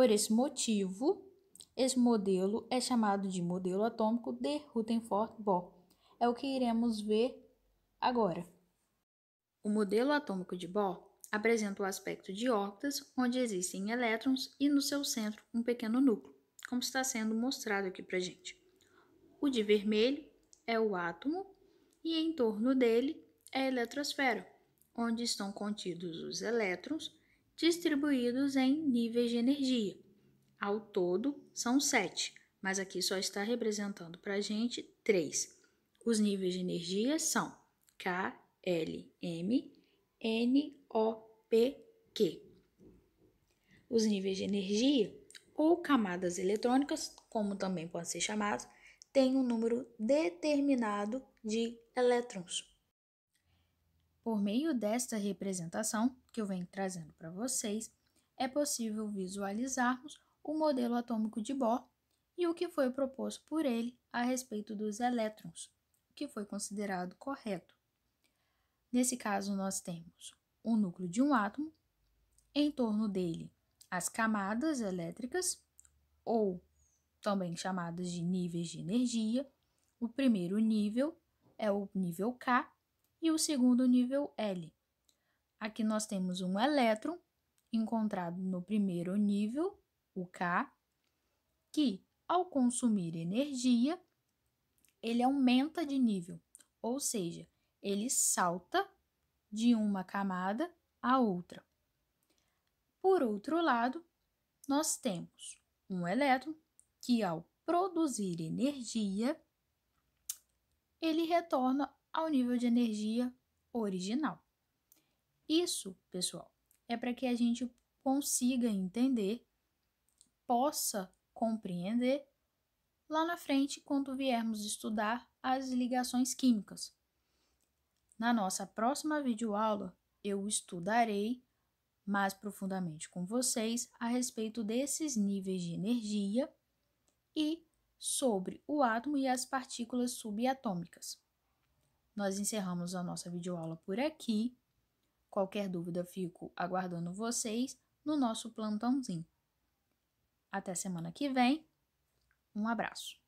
Por esse motivo, esse modelo é chamado de modelo atômico de Rutherford-Bohr. É o que iremos ver agora. O modelo atômico de Bohr apresenta o aspecto de órbitas onde existem elétrons e no seu centro um pequeno núcleo, como está sendo mostrado aqui para gente. O de vermelho é o átomo e em torno dele é a eletrosfera, onde estão contidos os elétrons distribuídos em níveis de energia. Ao todo, são sete, mas aqui só está representando para a gente três. Os níveis de energia são K, L, M, N, O, P, Q. Os níveis de energia, ou camadas eletrônicas, como também podem ser chamados, têm um número determinado de elétrons. Por meio desta representação que eu venho trazendo para vocês, é possível visualizarmos o modelo atômico de Bohr e o que foi proposto por ele a respeito dos elétrons, o que foi considerado correto. Nesse caso, nós temos o núcleo de um átomo, em torno dele as camadas elétricas, ou também chamadas de níveis de energia. O primeiro nível é o nível K, e o segundo nível L. Aqui nós temos um elétron encontrado no primeiro nível, o K, que ao consumir energia, ele aumenta de nível, ou seja, ele salta de uma camada à outra. Por outro lado, nós temos um elétron que, ao produzir energia, ele retorna ao nível de energia original. Isso, pessoal, é para que a gente consiga entender, possa compreender lá na frente quando viermos estudar as ligações químicas. Na nossa próxima videoaula, eu estudarei mais profundamente com vocês a respeito desses níveis de energia e sobre o átomo e as partículas subatômicas. Nós encerramos a nossa videoaula por aqui. Qualquer dúvida, fico aguardando vocês no nosso plantãozinho. Até semana que vem. Um abraço.